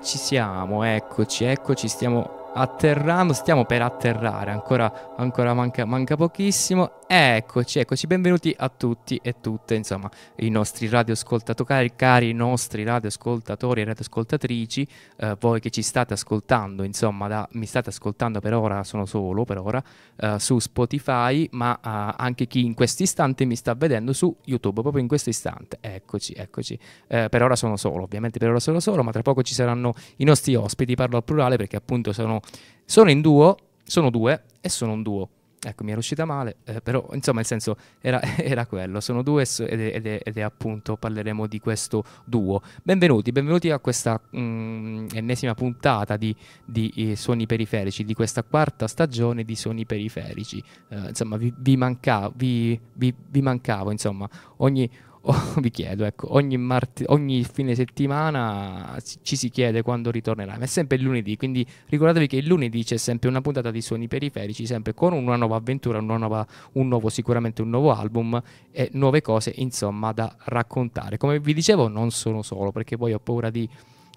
ci siamo, eccoci, eccoci, stiamo atterrando, stiamo per atterrare, ancora, ancora manca, manca, pochissimo. Eccoci, eccoci, benvenuti a tutti e tutte, insomma, i nostri radioascoltatori, cari i nostri radioascoltatori e radioascoltatrici, eh, voi che ci state ascoltando, insomma, da, mi state ascoltando per ora, sono solo per ora, eh, su Spotify, ma eh, anche chi in questo istante mi sta vedendo su YouTube, proprio in questo istante. Eccoci, eccoci. Eh, per ora sono solo, ovviamente per ora sono solo, ma tra poco ci saranno i nostri ospiti, parlo al plurale perché appunto sono sono in duo, sono due e sono un duo. Ecco, mi era uscita male, eh, però insomma il senso era, era quello, sono due ed è, ed, è, ed è, appunto parleremo di questo duo. Benvenuti, benvenuti a questa mm, ennesima puntata di, di eh, Suoni Periferici, di questa quarta stagione di Suoni Periferici. Eh, insomma, vi, vi, manca, vi, vi mancavo, insomma, ogni, oh, vi chiedo, ecco, ogni, mart- ogni fine settimana ci si chiede quando ritornerà, ma è sempre il lunedì, quindi ricordatevi che il lunedì c'è sempre una puntata di suoni periferici, sempre con una nuova avventura, una nuova, un nuovo sicuramente un nuovo album e nuove cose insomma da raccontare. Come vi dicevo non sono solo perché poi ho paura di,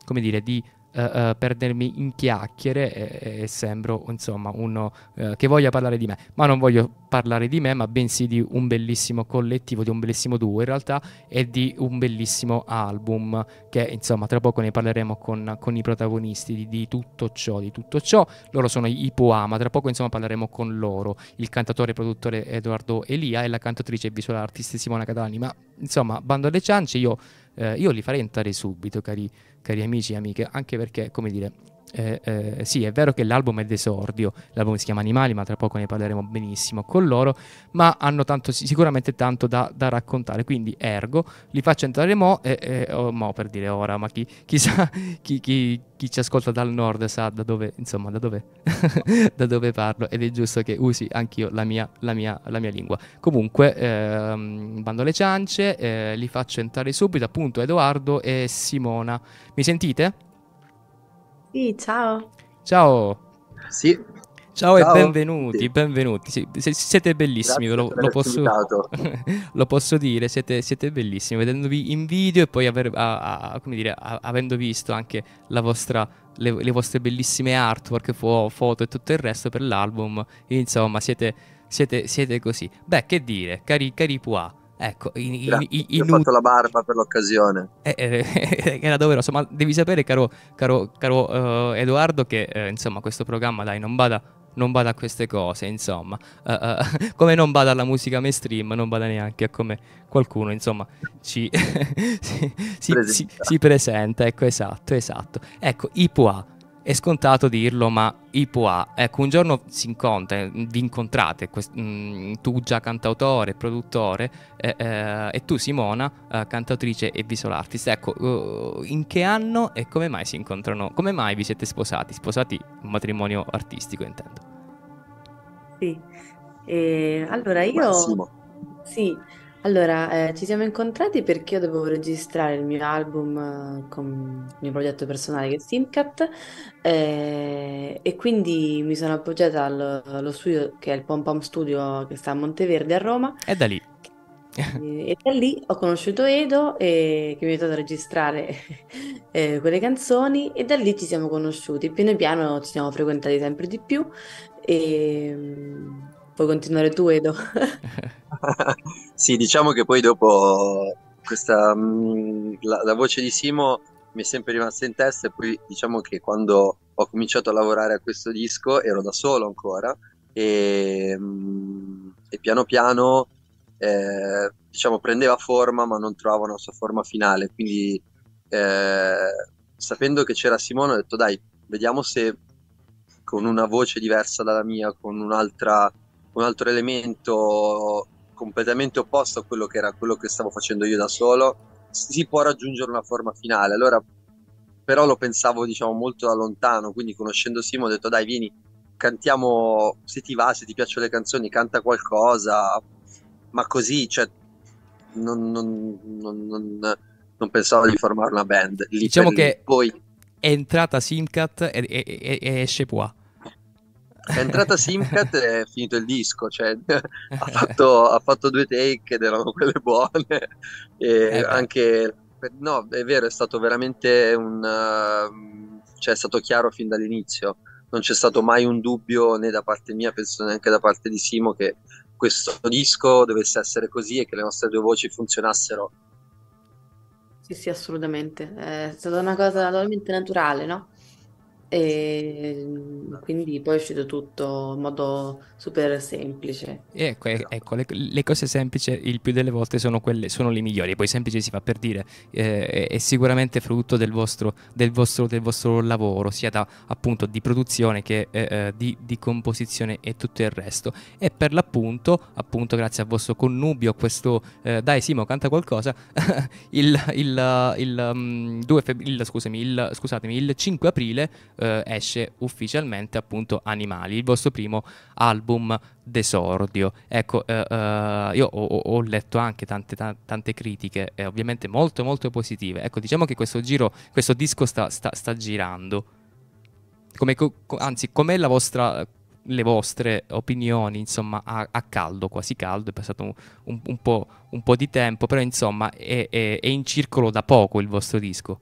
come dire, di Uh, uh, perdermi in chiacchiere e, e sembro insomma uno uh, che voglia parlare di me, ma non voglio parlare di me, ma bensì di un bellissimo collettivo, di un bellissimo duo in realtà e di un bellissimo album che insomma tra poco ne parleremo con, con i protagonisti di, di, tutto ciò, di tutto ciò. Loro sono i Poama, tra poco insomma parleremo con loro, il cantatore e produttore Edoardo Elia e la cantatrice e visual artist Simona Catalani, ma insomma bando alle ciance, io, eh, io li farei entrare subito cari, cari amici e amiche, anche perché come dire eh, eh, sì, è vero che l'album è d'esordio, l'album si chiama Animali, ma tra poco ne parleremo benissimo con loro, ma hanno tanto, sicuramente tanto da, da, raccontare, quindi ergo, li faccio entrare mo, e, e, mo per dire ora, ma chi, chi sa, chi, chi, chi, ci ascolta dal nord sa da dove, insomma, da dove, da dove parlo, ed è giusto che usi anch'io la mia, la mia, la mia lingua. Comunque, ehm, bando alle ciance, eh, li faccio entrare subito, appunto Edoardo e Simona. Mi sentite? Sì, ciao. Ciao. Sì. Ciao, ciao. e benvenuti, sì. benvenuti. Sì, siete bellissimi, lo, lo, posso, lo, posso, dire, siete, siete, bellissimi, vedendovi in video e poi aver, a, a, dire, a, avendo visto anche la vostra le, le, vostre bellissime artwork, fo- foto e tutto il resto per l'album. Insomma, siete, siete, siete così. Beh, che dire, cari, cari Pua. Ecco, in, in, in, in ho fatto la barba per l'occasione. Eh, eh, eh era doveroso, insomma, devi sapere, caro, caro, caro eh, Edoardo, che eh, insomma questo programma, dai, non bada, non bada a queste cose, insomma. Uh, uh, come non bada alla musica mainstream, non bada neanche a come qualcuno, insomma, ci si, si, si, si, presenta. Ecco, esatto, esatto. Ecco, pois. È scontato dirlo, ma IPOA, ecco, un giorno si incontra, vi incontrate, quest- mh, mm, tu già cantautore, produttore, eh, eh, e tu Simona, eh, cantautrice e visual artist. Ecco, uh, in che anno e come mai si incontrano? Come mai vi siete sposati? Sposati un matrimonio artistico, intendo. Sì, eh, allora io... Massimo. Sì, allora, eh, ci siamo incontrati perché io dovevo registrare il mio album eh, con il mio progetto personale che è Simcat eh, e quindi mi sono appoggiata al- allo studio che è il Pom Pom Studio che sta a Monteverde a Roma E da lì. e, da lì ho conosciuto Edo eh, che mi ha aiutato a registrare eh, quelle canzoni e da lì ci siamo conosciuti. Piano piano ci siamo frequentati sempre di più e mm, puoi continuare tu Edo. Sì, diciamo che poi dopo questa, mm, la, la, voce di Simo mi è sempre rimasta in testa e poi diciamo che quando ho cominciato a lavorare a questo disco ero da solo ancora e, mm, e piano piano eh, diciamo prendeva forma ma non trovava una sua forma finale quindi eh, sapendo che c'era Simone ho detto dai vediamo se con una voce diversa dalla mia con un, un altro elemento completamente opposto a quello che era quello che stavo facendo io da solo, si può raggiungere una forma finale. Allora, però lo pensavo, diciamo, molto da lontano, quindi conoscendo Simo ho detto "Dai, vieni, cantiamo se ti va, se ti piacciono le canzoni, canta qualcosa". Ma così, cioè non, non, non, non pensavo di formare una band. Lì diciamo che poi è entrata Simcat e, e, e, e esce Pois è entrata Simcat e è finito il disco, cioè, ha, fatto, ha, fatto, due take ed erano quelle buone. E eh anche, no, è vero, è stato veramente un... Uh, cioè è stato chiaro fin dall'inizio, non c'è stato mai un dubbio né da parte mia, penso neanche da parte di Simo, che questo disco dovesse essere così e che le nostre due voci funzionassero. Sì, sì, assolutamente. È stata una cosa totalmente naturale, no? E ehm, quindi poi è uscito tutto in modo super semplice. Ecco, ecco le, le, cose semplici il più delle volte sono, quelle, sono le migliori, poi semplice si fa per dire, eh, è, sicuramente frutto del vostro, del, vostro, del vostro, lavoro, sia da appunto di produzione che eh, eh di, di, composizione e tutto il resto. E per l'appunto, appunto grazie al vostro connubio, questo eh, dai Simo canta qualcosa, il, il, il, um, mm, 2 feb- il, scusami, il, scusatemi, il 5 aprile eh, eh, esce ufficialmente appunto Animali, il vostro primo album d'esordio. Ecco, eh, eh io ho, ho, letto anche tante, tante, critiche, critiche, eh, ovviamente molto molto positive. Ecco, diciamo che questo giro, questo disco sta, sta, sta girando. Come, anzi, com'è la vostra le vostre opinioni, insomma, a, a, caldo, quasi caldo, è passato un, un, un, po', un po', di tempo, però insomma è, è, è, in circolo da poco il vostro disco.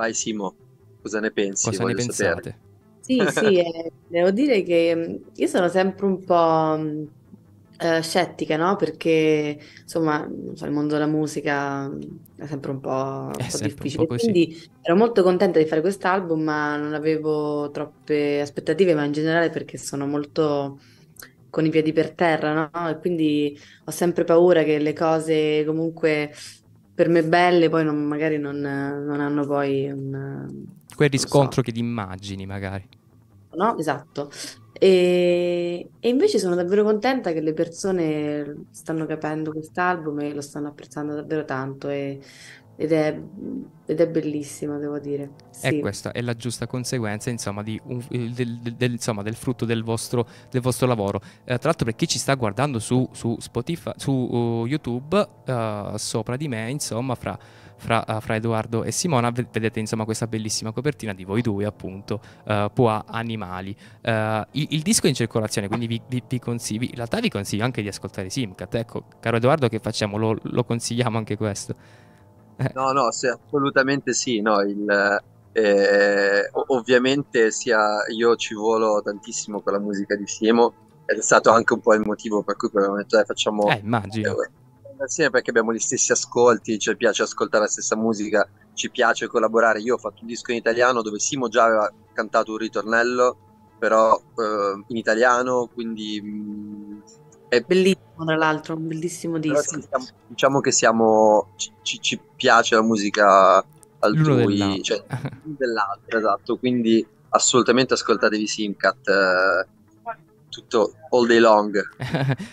Vai Simo, cosa ne pensi? Cosa Voglio ne sapere. Sì, sì, eh, devo dire che mm, io sono sempre un po' mm, eh, scettica, no? Perché insomma, so, il mondo della musica mm, è sempre un po', un po difficile. Un po quindi ero molto contenta di fare quest'album, ma non avevo troppe aspettative, ma in generale perché sono molto con i piedi per terra, no? E quindi ho sempre paura che le cose comunque per me belle, poi non, magari non, non, hanno poi un... Quel riscontro so. che ti immagini magari. No, esatto. E, e, invece sono davvero contenta che le persone stanno capendo quest'album e lo stanno apprezzando davvero tanto e ed è, ed è bellissima, devo dire. Sì. E questa è la giusta conseguenza, insomma, un, del, del, del, insomma del, frutto del vostro, vostro lavoro. Eh, tra l'altro, per chi ci sta guardando su, su Spotify, su uh, YouTube, uh, sopra di me, insomma, fra. Fra, eh, fra, Edoardo e Simona vedete insomma questa bellissima copertina di voi due appunto uh, Poa Animali uh, il, il, disco è in circolazione quindi vi, vi, vi, consiglio in realtà vi consiglio anche di ascoltare Simcat ecco caro Edoardo che facciamo lo, lo consigliamo anche questo eh. No, no, sì, assolutamente sì. No, il, eh, ovviamente sia io ci volo tantissimo con la musica di Simo. ed è stato anche un po' il motivo per cui abbiamo detto dai facciamo... Eh, immagino. Insieme eh, eh, perché abbiamo gli stessi ascolti, ci piace ascoltare la stessa musica, ci piace collaborare. Io ho fatto un disco in italiano dove Simo già aveva cantato un ritornello, però eh, in italiano, quindi mh, mm, è eh, bellissimo, tra l'altro, un bellissimo disco. Siamo, diciamo che siamo, ci, ci, piace la musica altrui, dell'altro. cioè dell'altro, esatto, quindi assolutamente ascoltatevi Simcat. Eh, tutto all day long.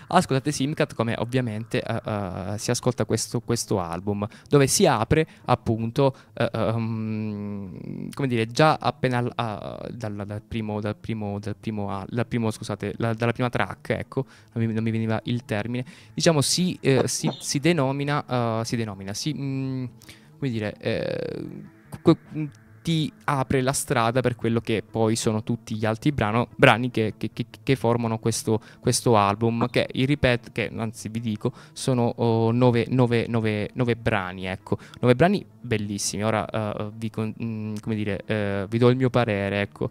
Ascoltate ah, Simcat come ovviamente uh, uh, si ascolta questo, questo, album, dove si apre appunto, uh, um, come dire, già appena dal, dal, primo, dal primo, dal primo, dal primo scusate, la, dalla prima track, ecco, non mi, non mi, veniva il termine, diciamo si, si, si denomina, si denomina, si, mh, mm, come dire, que- ti apre la strada per quello che poi sono tutti gli altri brano, brani che, che, che, formano questo, questo album, che, ripeto, che anzi vi dico, sono oh, nove, nove, nove, nove, brani, ecco, nove brani bellissimi, ora uh, vi, con, mh, mm, come dire, uh, vi do il mio parere, ecco,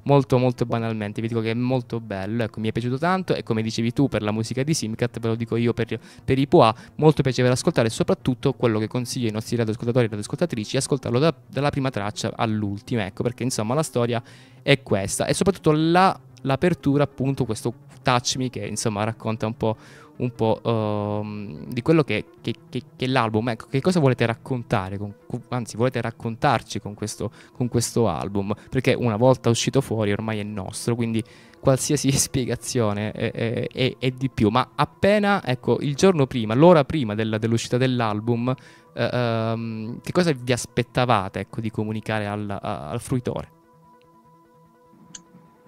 molto molto banalmente, vi dico che è molto bello, ecco, mi è piaciuto tanto e come dicevi tu per la musica di Simcat, ve lo dico io per, per i Poa, molto piacevole ascoltare soprattutto quello che consiglio ai nostri radioascoltatori e radioascoltatrici ascoltarlo da, dalla prima traccia faccia cioè, all'ultima, ecco, perché insomma la storia è questa. E soprattutto la, l'apertura, appunto, questo Touch Me che insomma racconta un po', un po' um, di quello che, che, che, che, l'album. Ecco, che cosa volete raccontare, con, anzi volete raccontarci con questo, con questo album, perché una volta uscito fuori ormai è nostro, quindi qualsiasi spiegazione è, è, è, è di più. Ma appena, ecco, il giorno prima, l'ora prima della, dell'uscita dell'album, uh, um, che cosa vi aspettavate ecco, di comunicare al, a, al fruitore?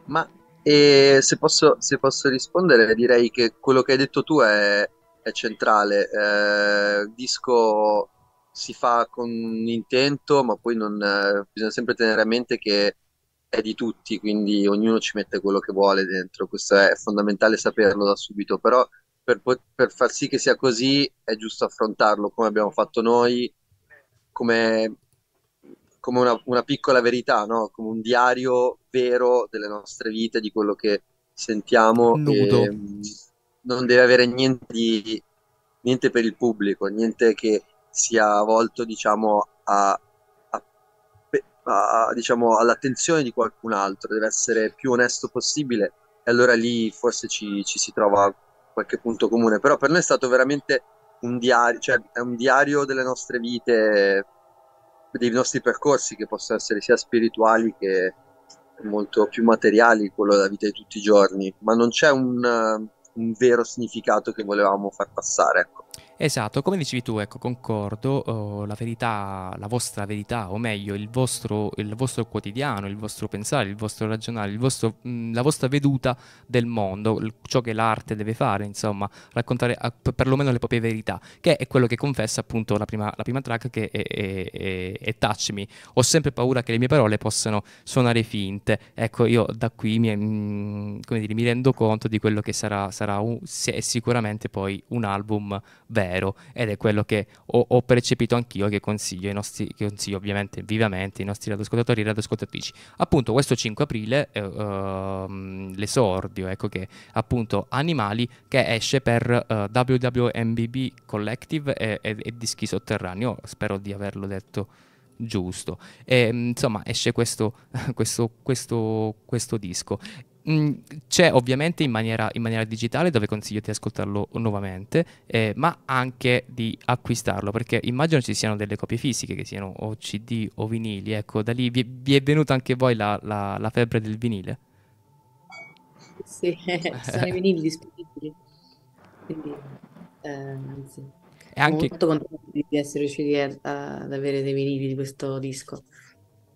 Ma eh, se, posso, se, posso, rispondere direi che quello che hai detto tu è, è centrale. Eh, il disco si fa con un intento, ma poi non, eh, bisogna sempre tenere a mente che è di tutti, quindi ognuno ci mette quello che vuole dentro. Questo è fondamentale saperlo da subito, però per, per far sì che sia così è giusto affrontarlo come abbiamo fatto noi, come, come una, una, piccola verità, no? come un diario vero delle nostre vite, di quello che sentiamo. Nudo. E, mm, non deve avere niente, di, niente per il pubblico, niente che sia volto diciamo, a, a, a, diciamo, all'attenzione di qualcun altro, deve essere più onesto possibile e allora lì forse ci, ci si trova qualche punto comune, però per noi è stato veramente un diario, cioè è un diario delle nostre vite, dei nostri percorsi che possono essere sia spirituali che molto più materiali, quello della vita di tutti i giorni, ma non c'è un, un vero significato che volevamo far passare. Ecco. Esatto, come dicevi tu, ecco, concordo, oh, la verità, la vostra verità, o meglio, il vostro, il vostro quotidiano, il vostro pensare, il vostro ragionare, il vostro, mh, mm, la vostra veduta del mondo, l- ciò che l'arte deve fare, insomma, raccontare a, perlomeno le proprie verità, che è quello che confessa appunto la prima, la prima track che è, è, è, è, Touch Me. Ho sempre paura che le mie parole possano suonare finte. Ecco, io da qui mi, mh, mm, dire, mi rendo conto di quello che sarà, sarà un, sicuramente poi un album vero vero ed è quello che ho, ho percepito anch'io che consiglio, nostri, che consiglio ovviamente vivamente i nostri radioascoltatori e radioascoltatrici. Appunto questo 5 aprile eh, uh, l'esordio, ecco che appunto Animali che esce per uh, eh, WWMBB Collective e, e, e Dischi Sotterraneo, spero di averlo detto giusto. E, insomma, esce questo, questo, questo, questo disco. Mm, c'è ovviamente in maniera, in maniera, digitale dove consiglio di ascoltarlo nuovamente, eh, ma anche di acquistarlo, perché immagino ci siano delle copie fisiche, che siano o CD o vinili, ecco, da lì vi, vi è venuta anche voi la, la, la febbre del vinile? Sì, sono i vinili disponibili, quindi eh, anzi, e anche... molto contento di essere riusciti ad avere dei vinili di questo disco.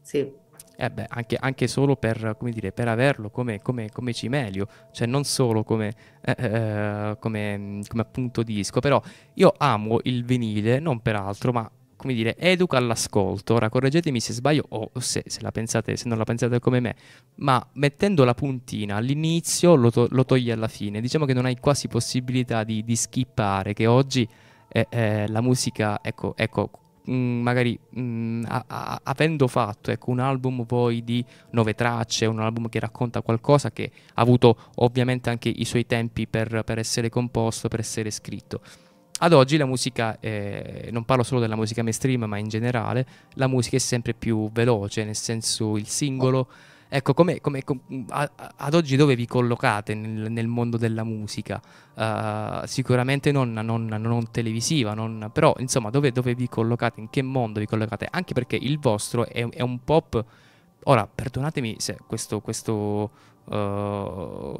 Sì eh beh, anche, anche, solo per, dire, per averlo come, come, come, cimelio, cioè non solo come, eh, eh, eh come, appunto disco, però io amo il vinile, non per altro, ma come dire, educa all'ascolto. Ora correggetemi se sbaglio o se, se, la pensate, se non la pensate come me, ma mettendo la puntina all'inizio lo, to- lo togli alla fine. Diciamo che non hai quasi possibilità di, di skippare, che oggi eh, eh la musica, ecco, ecco mh, mm, magari mh, mm, a- a- avendo fatto ecco, un album poi di nove tracce, un album che racconta qualcosa che ha avuto ovviamente anche i suoi tempi per, per essere composto, per essere scritto. Ad oggi la musica, eh, non parlo solo della musica mainstream ma in generale, la musica è sempre più veloce, nel senso il singolo... Oh Ecco, come, come, com, a, ad oggi dove vi collocate nel, nel mondo della musica? Uh, sicuramente non, non, non televisiva, non, però insomma dove, dove, vi collocate, in che mondo vi collocate? Anche perché il vostro è, è un pop... Ora, perdonatemi se questo, questo, uh,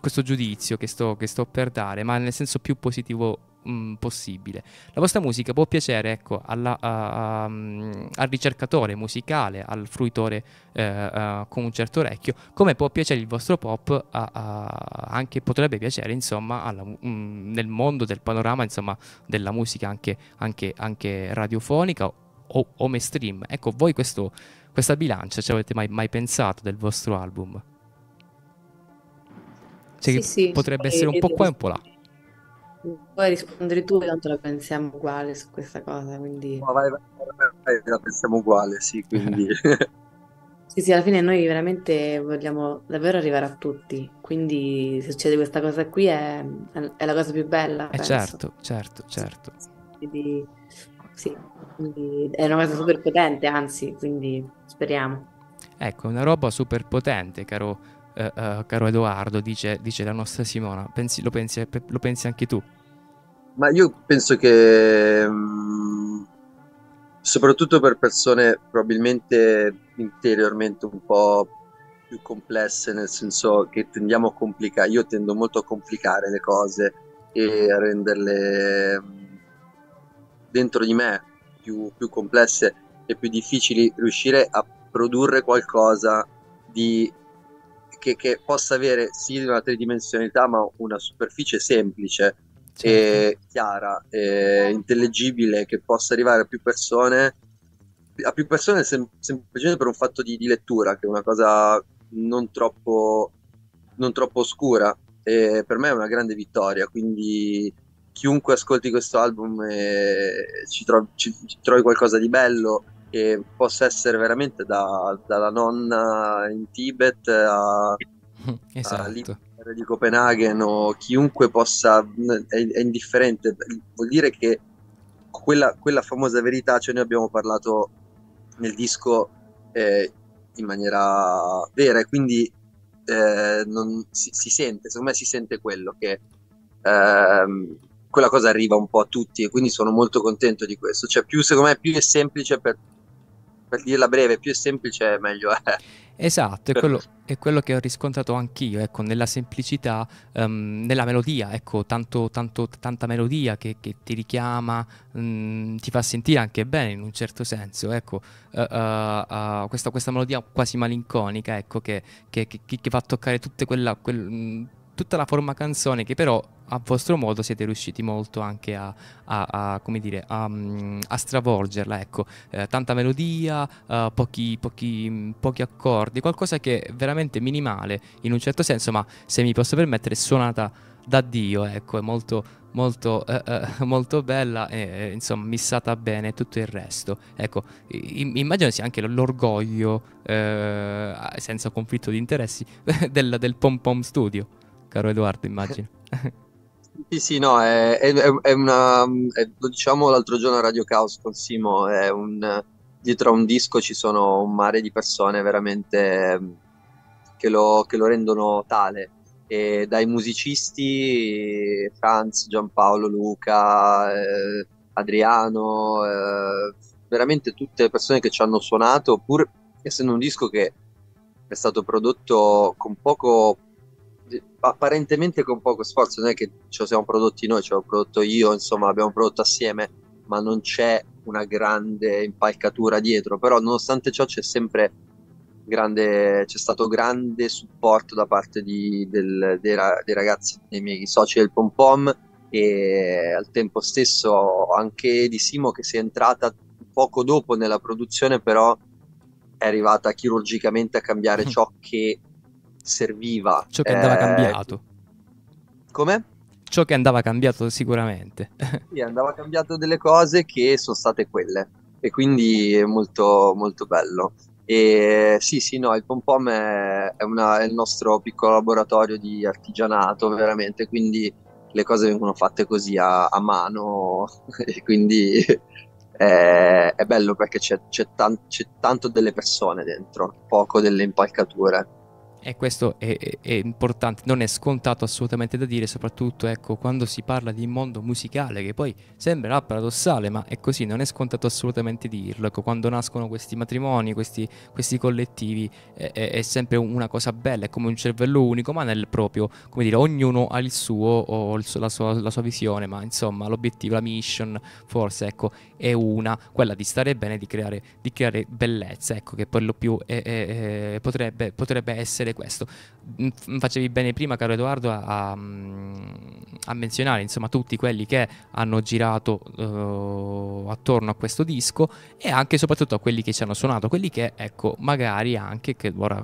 questo giudizio che sto, che sto per dare, ma nel senso più positivo mh, mm, possibile. La vostra musica può piacere ecco, alla, a, a, mm, al ricercatore musicale, al fruitore eh, a, eh, con un certo orecchio, come può piacere il vostro pop, anche potrebbe piacere insomma, alla, mh, mm, nel mondo del panorama insomma, della musica anche, anche, anche radiofonica o, home stream. Ecco, voi questo, questa bilancia ci avete mai, mai pensato del vostro album? Cioè sì, sì, potrebbe essere un po' qua e un po' là. Puoi rispondere tu, tanto la pensiamo uguale su questa cosa, quindi... No, vai, vai, vai, la pensiamo uguale, sì, quindi... sì, sì, alla fine noi veramente vogliamo davvero arrivare a tutti, quindi se succede questa cosa qui è, è la cosa più bella, eh Certo, certo, certo. Quindi, sì, quindi è una cosa super potente, anzi, quindi speriamo. Ecco, è una roba super potente, caro eh, eh, caro Edoardo, dice, dice, la nostra Simona. Pensi, lo, pensi, eh, lo, pensi, anche tu? Ma io penso che mm, soprattutto per persone probabilmente interiormente un po' più complesse, nel senso che tendiamo a complicare, io tendo molto a complicare le cose e a renderle mm, dentro di me più, più complesse e più difficili riuscire a produrre qualcosa di che, che possa avere sì una tridimensionalità, ma una superficie semplice certo. chiara, intellegibile, che possa arrivare a più persone, a più persone sem- semplicemente per un fatto di, di, lettura, che è una cosa non troppo, non troppo oscura. E per me è una grande vittoria, quindi chiunque ascolti questo album e ci, trovi, ci, ci, trovi qualcosa di bello che possa essere veramente da, dalla nonna in Tibet a, esatto. a di Copenaghen o chiunque possa, è, è indifferente, vuol dire che quella, quella, famosa verità, cioè noi abbiamo parlato nel disco eh, in maniera vera e quindi eh, non, si, si, sente, secondo me si sente quello che ehm, quella cosa arriva un po' a tutti e quindi sono molto contento di questo. Cioè, più, secondo me, più è semplice per per dirla breve, più è semplice meglio è. Eh. Esatto, è quello, è quello, che ho riscontrato anch'io, ecco, nella semplicità, um, nella melodia, ecco, tanto, tanto, tanta melodia che, che ti richiama, mh, mm, ti fa sentire anche bene in un certo senso, ecco, uh, uh, uh, questa, questa, melodia quasi malinconica, ecco, che, che, che fa toccare quella, quel, mh, mm, tutta la forma canzone che però a vostro modo siete riusciti molto anche a, a, a come dire, a, mm, a stravolgerla, ecco, eh, tanta melodia, eh, pochi, pochi, mm, pochi, accordi, qualcosa che è veramente minimale in un certo senso, ma se mi posso permettere suonata da Dio, ecco, è molto, molto, eh, eh molto bella e insomma missata bene tutto il resto. Ecco, immagino sia anche l'orgoglio, eh, senza conflitto di interessi, del, del Pom Pom Studio, caro Edoardo, immagino. Sì, sì, no, è, è, è una. È, lo diciamo l'altro giorno a Radio Chaos con Simo. È un, dietro a un disco ci sono un mare di persone veramente che lo, che lo rendono tale. E dai musicisti, Franz, Giampaolo, Luca, eh, Adriano, eh, veramente tutte le persone che ci hanno suonato, pur essendo un disco che è stato prodotto con poco apparentemente con poco sforzo, non è che ce lo siamo prodotti noi, ce l'ho prodotto io, insomma l'abbiamo prodotto assieme, ma non c'è una grande impalcatura dietro, però nonostante ciò c'è sempre grande, c'è stato grande supporto da parte di, del, dei, dei, ragazzi, dei miei soci del Pom Pom e al tempo stesso anche di Simo che si è entrata poco dopo nella produzione, però è arrivata chirurgicamente a cambiare mm-hmm. ciò che serviva. Ciò che andava eh, cambiato. Come? Ciò che andava cambiato sicuramente. sì, andava cambiato delle cose che sono state quelle. E quindi è molto, molto bello. E sì, sì, no, il Pompom è, è, una, è il nostro piccolo laboratorio di artigianato, veramente, quindi le cose vengono fatte così a, a mano e quindi è, è bello perché c'è, c'è, tan- c'è tanto delle persone dentro, poco delle impalcature. E questo è, è, importante, non è scontato assolutamente da dire, soprattutto ecco, quando si parla di mondo musicale, che poi sembrerà paradossale, ma è così, non è scontato assolutamente dirlo. Ecco, quando nascono questi matrimoni, questi, questi collettivi, è, è, sempre una cosa bella, è come un cervello unico, ma nel proprio, come dire, ognuno ha il suo o il suo, la, sua, la, sua, visione, ma insomma l'obiettivo, la mission, forse ecco, è una, quella di stare bene, di creare, di creare bellezza, ecco, che per lo più potrebbe, potrebbe essere succede questo. Mm, mm, facevi bene prima, caro Edoardo, a, mm, a menzionare insomma tutti quelli che hanno girato uh, attorno a questo disco e anche e soprattutto a quelli che ci hanno suonato, quelli che ecco magari anche, che ora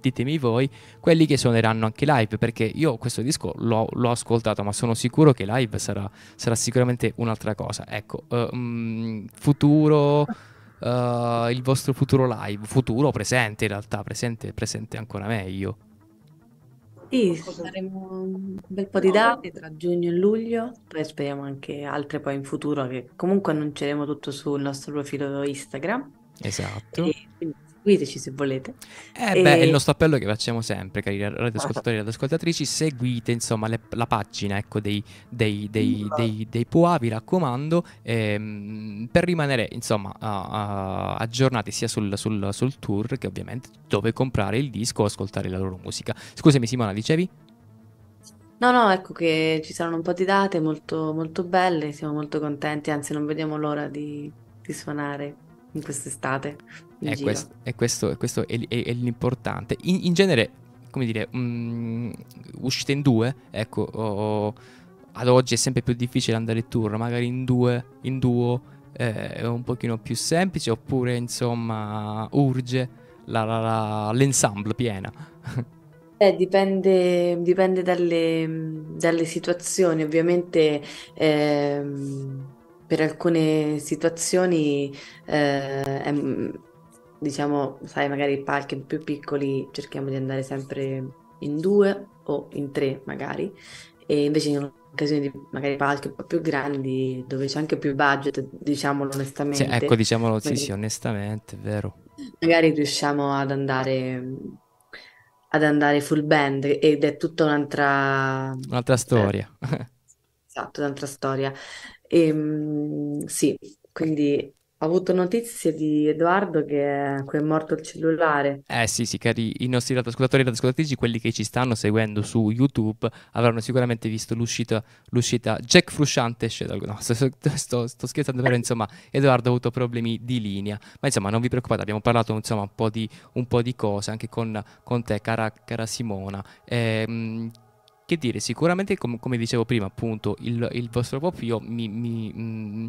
ditemi voi, quelli che suoneranno anche live perché io questo disco l'ho, l'ho ascoltato ma sono sicuro che live sarà, sarà sicuramente un'altra cosa. Ecco, uh, eh, mh, futuro eh, il vostro futuro live, futuro presente in realtà, presente, presente ancora meglio. Sì, faremo un bel po' di date tra giugno e luglio, poi speriamo anche altre poi in futuro che comunque annunceremo tutto sul nostro profilo Instagram. Esatto. E quindi seguiteci se volete. Eh e... beh, è il nostro appello che facciamo sempre, cari ah. radioascoltatori e radioascoltatrici, seguite insomma le, la pagina ecco, dei, dei, dei, mm. dei, dei PUA, vi raccomando, ehm, per rimanere insomma uh, uh, aggiornati sia sul, sul, sul tour che ovviamente dove comprare il disco o ascoltare la loro musica. Scusami Simona, dicevi? No, no, ecco che ci saranno un po' di date molto, molto belle, siamo molto contenti, anzi non vediamo l'ora di, di suonare in quest'estate è, quest, è, questo, questo è, è, è l'importante. In, in, genere, come dire, mh, mm, uscite in due, ecco, oh, ad oggi è sempre più difficile andare in tour, magari in, due, in duo eh, è un pochino più semplice, oppure insomma urge la, la, la, l'ensemble piena. Eh, dipende, dipende dalle, dalle, situazioni, ovviamente ehm, per alcune situazioni eh, è, diciamo, sai, magari i palchi più piccoli cerchiamo di andare sempre in due o in tre magari, e invece in occasione di magari palchi un po' più grandi, dove c'è anche più budget, diciamolo onestamente. Sì, ecco, diciamolo sì, sì, onestamente, è vero. Magari riusciamo ad andare ad andare full band ed è tutta un'altra un'altra storia. Eh, esatto, un'altra storia. E, ehm, sì, quindi ho avuto notizie di Edoardo che, a cui è morto il cellulare. Eh sì, sì, cari, i nostri ascoltatori e ascoltatrici, quelli che ci stanno seguendo su YouTube, avranno sicuramente visto l'uscita, l'uscita Jack Frusciante esce dal... No, sto, sto, sto, scherzando, però insomma, Edoardo ha avuto problemi di linea. Ma insomma, non vi preoccupate, abbiamo parlato insomma un po' di, un po di cose, anche con, con, te, cara, cara Simona. Ehm, che dire, sicuramente, com- come dicevo prima, appunto, il, il vostro pop io mi... mi mh, mm,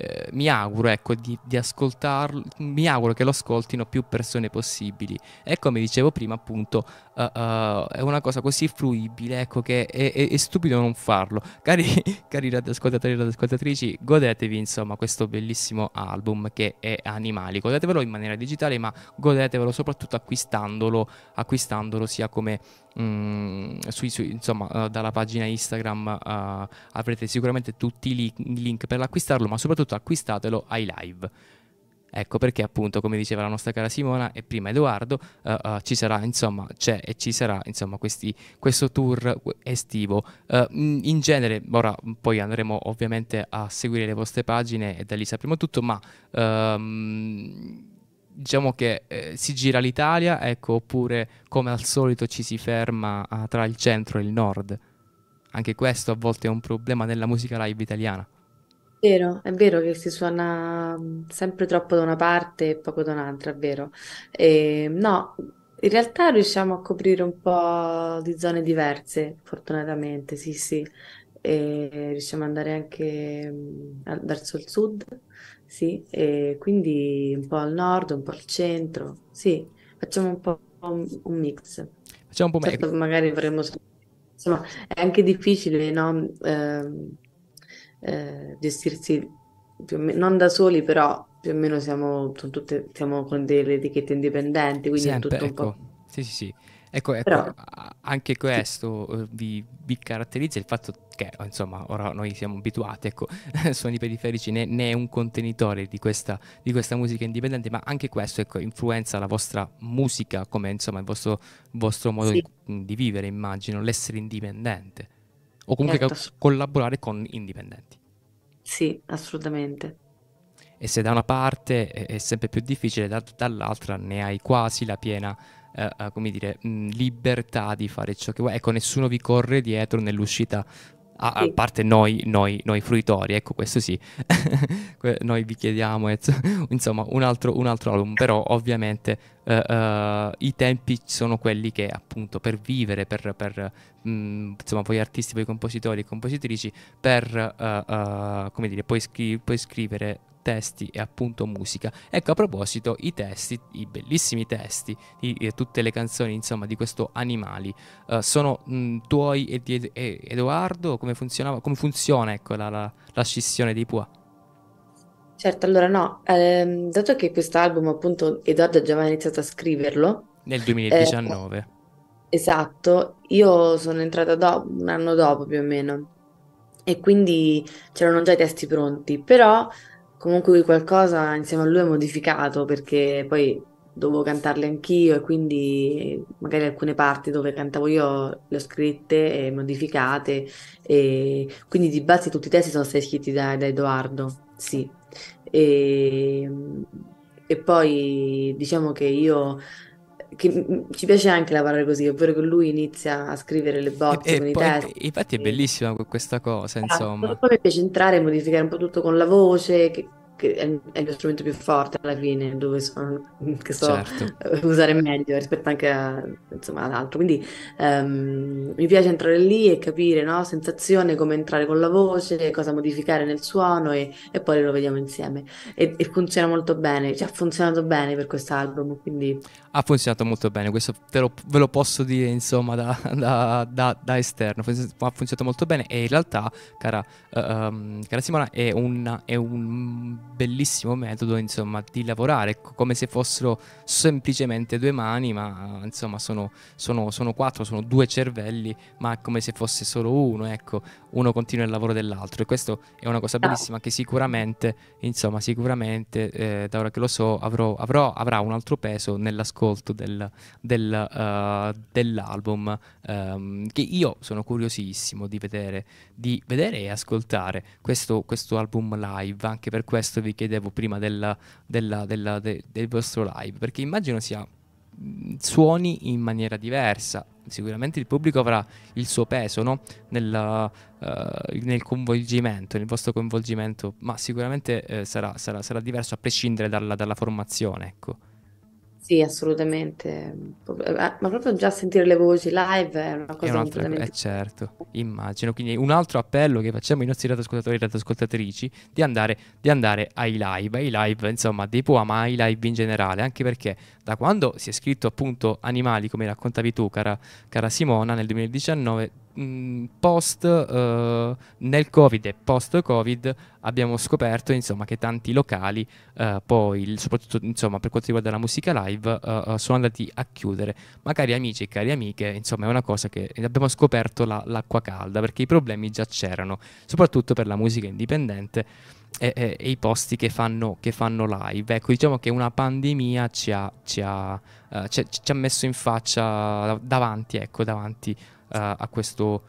eh, mi auguro ecco, di, di, ascoltarlo, mi auguro che lo ascoltino più persone possibili. E come dicevo prima, appunto, uh, uh, è una cosa così fruibile ecco, che è, è, è stupido non farlo. Cari, cari radioascoltatori e radioascoltatrici, godetevi insomma questo bellissimo album che è Animali. Godetevelo in maniera digitale, ma godetevelo soprattutto acquistandolo, acquistandolo sia come Mm, sui, sui, insomma, uh, dalla pagina Instagram uh, avrete sicuramente tutti i link, link per acquistarlo, ma soprattutto acquistatelo ai live. Ecco perché appunto, come diceva la nostra cara Simona e prima Edoardo, uh, ci sarà, insomma, c'è e ci sarà, insomma, questi, questo tour estivo. Mm, in genere, ora mm, poi andremo ovviamente a seguire le vostre pagine e da lì sapremo tutto, ma... Um, diciamo che eh, si gira l'Italia, ecco, oppure come al solito ci si ferma ah, tra il centro e il nord. Anche questo a volte è un problema nella musica live italiana. Vero, è vero che si suona mm, sempre troppo da una parte e poco da un'altra, è vero. E, no, in realtà riusciamo a coprire un po' di zone diverse, fortunatamente, sì, sì. E riusciamo ad andare anche mm, verso il sud, sì, e quindi un po' al nord, un po' al centro, sì, facciamo un po' un, un mix. Facciamo un po' certo, magari avremmo... Insomma, è anche difficile, no? Eh, eh, gestirsi più o meno, non da soli, però più o meno siamo, tutte, siamo con delle etichette indipendenti, quindi Sempre, è tutto un ecco. po'... Sì, sì, sì. Ecco, ecco, Però anche questo eh, vi, vi, caratterizza il fatto che, insomma, ora noi siamo abituati, ecco, suoni periferici né, né un contenitore di questa, di questa, musica indipendente, ma anche questo ecco, influenza la vostra musica, come insomma il vostro, vostro modo sì. di, di, vivere, immagino, l'essere indipendente, o comunque certo. collaborare con indipendenti. Sì, assolutamente. E se da una parte è sempre più difficile, dall'altra ne hai quasi la piena eh, eh, come dire, mh, mm, libertà di fare ciò che vuoi. Ecco, nessuno vi corre dietro nell'uscita Ah, a, parte noi, noi, noi, fruitori, ecco questo sì, noi vi chiediamo, insomma, un altro, un altro album, però ovviamente uh, uh, i tempi sono quelli che appunto per vivere, per, per mh, mm, insomma, voi artisti, voi compositori e compositrici, per, uh, come dire, puoi, scri- puoi scrivere testi e appunto musica. Ecco a proposito i testi, i bellissimi testi di, tutte le canzoni insomma di questo Animali, uh, sono mh, mm, tuoi e di ed- e Edoardo? Come, funzionava? come funziona ecco, la, la, la, scissione dei Pua? Certo, allora no, ehm, dato che questo album appunto Edoardo ha già iniziato a scriverlo. Nel 2019. Eh, esatto, io sono entrata do- un anno dopo più o meno e quindi c'erano già i testi pronti, però comunque qualcosa insieme a lui è modificato perché poi dovevo cantarle anch'io e quindi magari alcune parti dove cantavo io le ho scritte e modificate e quindi di base tutti i testi sono stati scritti da, da Edoardo, sì. E, e poi diciamo che io che ci piace anche lavorare così, ovvero che lui inizia a scrivere le bozze e, con e i poi, testi. Infatti è bellissima questa cosa, esatto, insomma. Poi mi piace entrare e modificare un po' tutto con la voce, che, che è, è lo strumento più forte alla fine, dove sono, che so certo. Eh, usare meglio rispetto anche a, insomma, ad altro. Quindi um, mi piace entrare lì e capire, no? Sensazione, come entrare con la voce, cosa modificare nel suono e, e poi lo vediamo insieme. E, e funziona molto bene, cioè ha funzionato bene per quest'album, quindi... Ha funzionato molto bene, questo lo, ve lo posso dire insomma da, da, da, da esterno, ha funzionato molto bene e in realtà, cara, uh, um, cara Simona, è, una, è un bellissimo metodo insomma di lavorare come se fossero semplicemente due mani ma insomma sono, sono, sono, quattro sono due cervelli ma è come se fosse solo uno ecco uno continua il lavoro dell'altro e questo è una cosa bellissima che sicuramente insomma sicuramente eh, da ora che lo so avrò, avrò, avrà un altro peso nell'ascolto del, del, uh, dell'album um, che io sono curiosissimo di vedere di vedere e ascoltare questo, questo album live anche per questo questo vi chiedevo prima della, della, della, de, del vostro live, perché immagino sia mm, suoni in maniera diversa. Sicuramente il pubblico avrà il suo peso no? Nella, uh, nel coinvolgimento, nel vostro coinvolgimento, ma sicuramente eh, sarà, sarà, sarà, diverso a prescindere dalla, dalla formazione. Ecco. Sì, assolutamente. Eh, ma proprio già sentire le voci live è una cosa è completamente... Eh, certo, immagino. Quindi un altro appello che facciamo ai nostri radioascoltatori e radioascoltatrici di andare, di andare ai live, ai live, insomma, dei poema, ma ai live in generale, anche perché da quando si è scritto appunto Animali, come raccontavi tu, cara, cara Simona, nel 2019 Mm, post uh, nel covid e post covid abbiamo scoperto insomma, che tanti locali uh, poi soprattutto insomma, per quanto riguarda la musica live uh, sono andati a chiudere ma cari amici e cari amiche insomma è una cosa che abbiamo scoperto la, l'acqua calda perché i problemi già c'erano soprattutto per la musica indipendente e, e, e i posti che fanno, che fanno, live ecco diciamo che una pandemia ci ha, ci ha, ci ha messo in faccia davanti ecco davanti eh, a questo,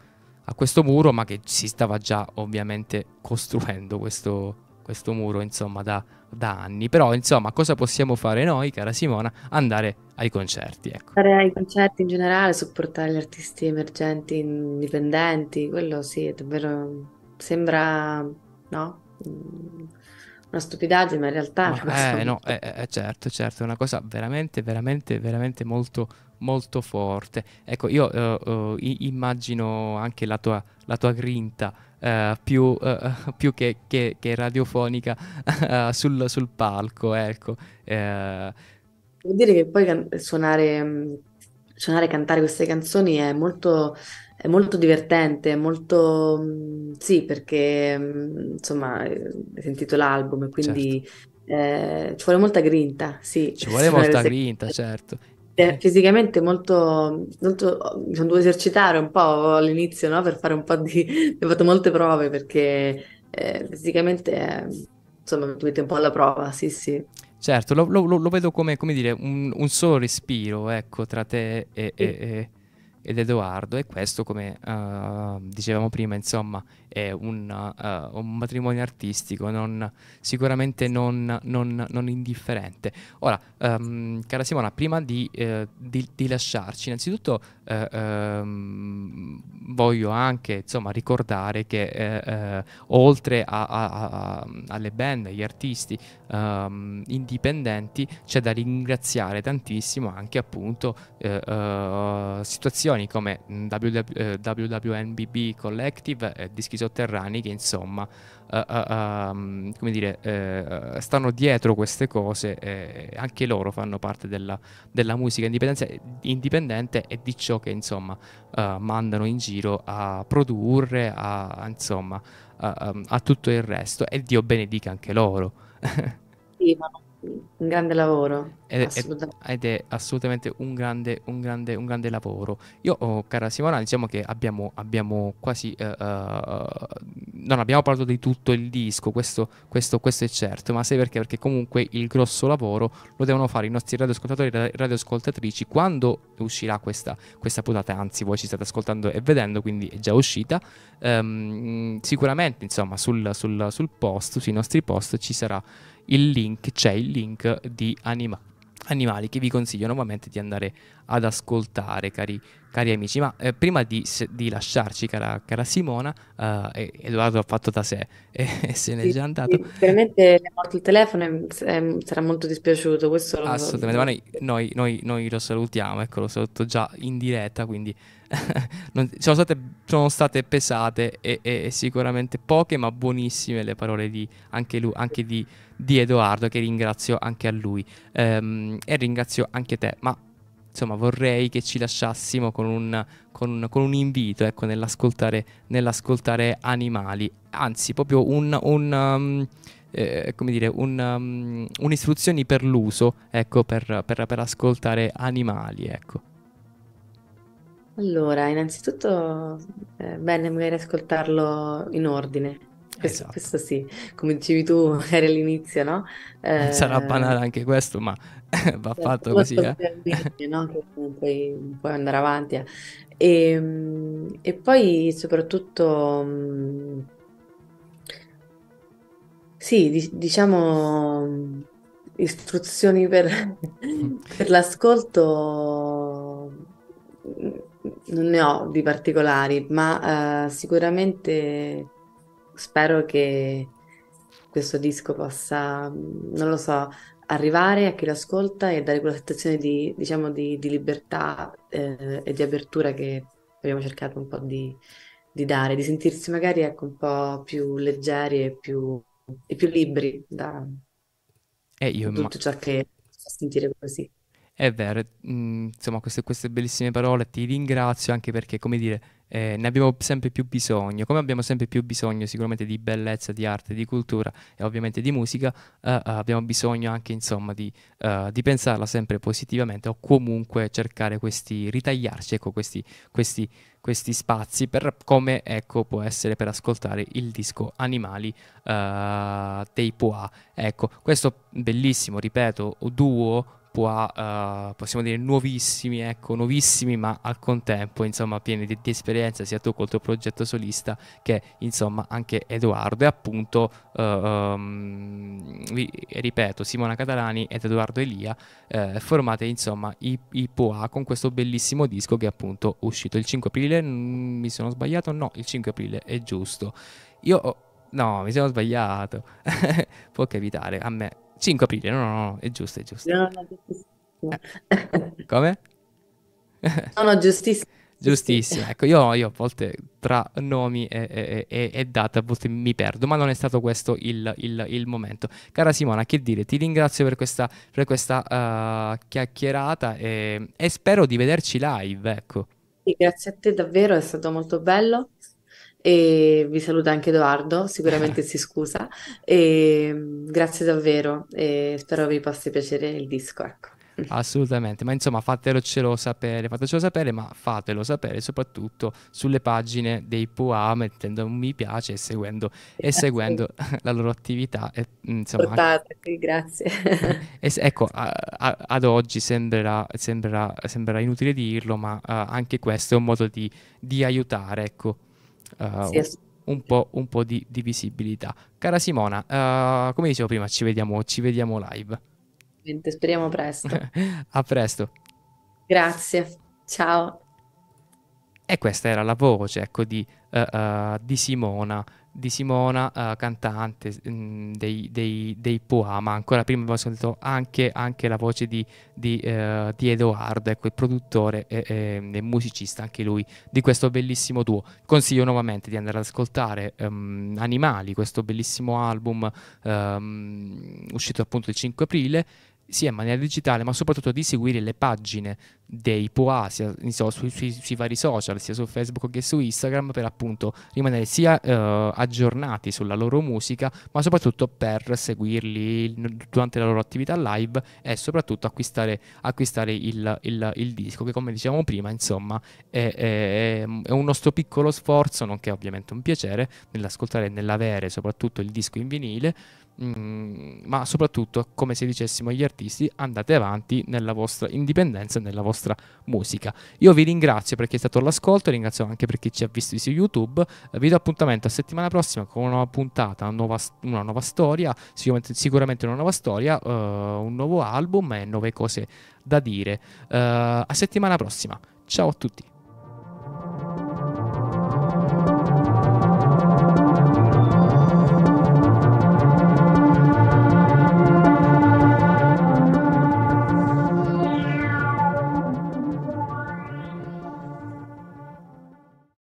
a, questo, muro, ma che si stava già ovviamente costruendo questo, questo muro insomma da, da, anni. Però insomma cosa possiamo fare noi, cara Simona? Andare ai concerti. Ecco. Andare ai concerti in generale, supportare gli artisti emergenti, indipendenti, quello sì, è davvero sembra... no? una stupidaggine, ma in realtà ma è Eh, no, è, è, eh, eh, certo, certo, è una cosa veramente, veramente, veramente molto, molto forte. Ecco, io uh, uh, immagino anche la tua, la tua grinta uh, più, più, che, che, che radiofonica sul, sul, palco, ecco. Vuol dire che poi can- suonare, mm, suonare, cantare queste canzoni è molto è molto divertente, molto... Mm, sì, perché mm, insomma eh, hai sentito l'album e quindi certo. eh, ci vuole molta grinta, sì. Ci vuole molta grinta, certo. Eh, fisicamente molto, molto mi sono dovuto esercitare un po' all'inizio no? per fare un po' di ho fatto molte prove perché eh, fisicamente eh, insomma mi dovete un po' alla prova sì sì certo lo, lo, lo vedo come, come dire, un, un, solo respiro ecco tra te e, sì. e, e ed Edoardo e questo come uh, dicevamo prima insomma è un, uh, un matrimonio artistico non, sicuramente non, non, non, indifferente ora um, cara Simona prima di, uh, di, di lasciarci innanzitutto um, voglio anche insomma ricordare che oltre a, a, a, alle band agli artisti um, indipendenti c'è da ringraziare tantissimo anche appunto situazioni associazioni come WW, mm, WWNBB eh, Collective e Dischi Sotterranei che insomma um, come dire, stanno dietro queste cose e anche loro fanno parte della, della musica indipendente e di ciò che insomma mandano in giro a produrre, a, a insomma a, ehm, a, tutto il resto e Dio benedica anche loro. sì, ma un grande lavoro. Ed, è, ed è assolutamente un grande, un, grande, un grande, lavoro. Io, oh, cara Simona, diciamo che abbiamo, abbiamo quasi... Uh, uh, non abbiamo parlato di tutto il disco, questo, questo, questo, è certo, ma sai perché? Perché comunque il grosso lavoro lo devono fare i nostri radioascoltatori e radioascoltatrici quando uscirà questa, questa puntata, anzi voi ci state ascoltando e vedendo, quindi è già uscita. Um, sicuramente, insomma, sul, sul, sul post, sui nostri post ci sarà il link, c'è il link di anima, animali che vi consiglio nuovamente di andare ad ascoltare, cari, cari amici. Ma eh, prima di, di, lasciarci, cara, cara Simona, eh, Edoardo ha fatto da sé e se n'è sì, già andato. Sì, sicuramente è morto il telefono e eh, sarà molto dispiaciuto. Questo Assolutamente, lo... ma noi, noi, noi, noi, lo salutiamo, ecco, lo saluto già in diretta, quindi non, sono, state, sono, state, pesate e, e, e, sicuramente poche, ma buonissime le parole di, anche, lui, anche di, di, Edoardo, che ringrazio anche a lui ehm, e ringrazio anche te. Ma insomma, vorrei che ci lasciassimo con un, con, con un invito ecco, nell'ascoltare, nell'ascoltare, animali, anzi, proprio un. un um, eh, come dire, un, um, un'istruzione per l'uso, ecco, per, per, per ascoltare animali, ecco. Allora, innanzitutto è eh, bene magari ascoltarlo in ordine. Questo, esatto. questo sì, come dicevi tu magari all'inizio, no? Eh, Sarà banale anche questo, ma va certo, fatto così, eh. Linee, no? Che puoi, puoi andare avanti. E, eh. ehm, e poi soprattutto, mm, sì, diciamo, mm, istruzioni per, per l'ascolto non ne ho di particolari, ma eh, sicuramente spero che questo disco possa, mm, non lo so, arrivare a chi l'ascolta e dare quella sensazione di, diciamo, di, di libertà eh, e di apertura che abbiamo cercato un po' di, di, dare, di sentirsi magari ecco, un po' più leggeri e più, e più liberi da eh, tutto ciò che fa sentire così. È vero, mm, insomma, queste, queste, bellissime parole ti ringrazio anche perché, come dire, eh, ne abbiamo sempre più bisogno, come abbiamo sempre più bisogno sicuramente di bellezza, di arte, di cultura e ovviamente di musica, eh, eh abbiamo bisogno anche, insomma, di, eh, di, pensarla sempre positivamente o comunque cercare questi, ritagliarci, ecco, questi, questi, questi spazi per come, ecco, può essere per ascoltare il disco Animali eh, dei Poa. Ecco, questo bellissimo, ripeto, duo acqua, eh, possiamo dire nuovissimi, ecco, nuovissimi, ma al contempo, insomma, pieni di, di, esperienza sia tu col tuo progetto solista che, insomma, anche Edoardo. E appunto, eh, um, ripeto, Simona Catalani ed Edoardo Elia eh, formate, insomma, i, i POA con questo bellissimo disco che è appunto uscito il 5 aprile. mi sono sbagliato? No, il 5 aprile è giusto. Io... no, mi sono sbagliato. Può capitare, a me 5 aprile, no, no, no, è giusto, è giusto. No, no, giustissimo. Eh, come? no, no, giustissimo. Giustissimo, ecco, io, io, a volte tra nomi e, e, e, date a volte mi perdo, ma non è stato questo il, il, il momento. Cara Simona, che dire, ti ringrazio per questa, per questa uh, chiacchierata e, e, spero di vederci live, ecco. Sì, grazie a te davvero, è stato molto bello e vi saluta anche Edoardo, sicuramente si scusa. E grazie davvero e spero vi possa piacere il disco. Ecco. Assolutamente, ma insomma fatelo sapere, fatecelo sapere, ma fatelo sapere soprattutto sulle pagine dei PUA mettendo un mi piace e seguendo, e seguendo la loro attività. E, mm, insomma, Portateli, grazie. E, ecco, a, a, ad oggi sembrerà, sembrerà, sembrerà, inutile dirlo, ma uh, anche questo è un modo di, di aiutare, ecco uh, sì, un, po', un, po', di, di, visibilità. Cara Simona, uh, come dicevo prima, ci vediamo, ci vediamo live. Speriamo presto. A presto. Grazie, ciao. E questa era la voce ecco, di, uh, di Simona di Simona, uh, cantante mh, mm, dei, dei, dei Poa, ma ancora prima abbiamo sentito anche, anche la voce di, di, uh, di Edoardo, ecco, il produttore e, e, e, musicista anche lui di questo bellissimo duo. Consiglio nuovamente di andare ad ascoltare um, Animali, questo bellissimo album um, uscito appunto il 5 aprile sia in maniera digitale, ma soprattutto di seguire le pagine dei POA sia, so, sui, sui, sui, vari social, sia su Facebook che su Instagram, per appunto rimanere sia eh, aggiornati sulla loro musica, ma soprattutto per seguirli durante la loro attività live e soprattutto acquistare, acquistare il, il, il, disco, che come dicevamo prima, insomma, è, è, è, un nostro piccolo sforzo, nonché ovviamente un piacere, nell'ascoltare e nell'avere soprattutto il disco in vinile, Mm, ma soprattutto, come se dicessimo agli artisti, andate avanti nella vostra indipendenza e nella vostra musica. Io vi ringrazio perché è stato all'ascolto, ringrazio anche per chi ci ha visto su YouTube. Vi do appuntamento a settimana prossima con una nuova puntata, una nuova, una nuova storia, sicuramente, sicuramente, una nuova storia, uh, un nuovo album e nuove cose da dire. Uh, a settimana prossima, ciao a tutti.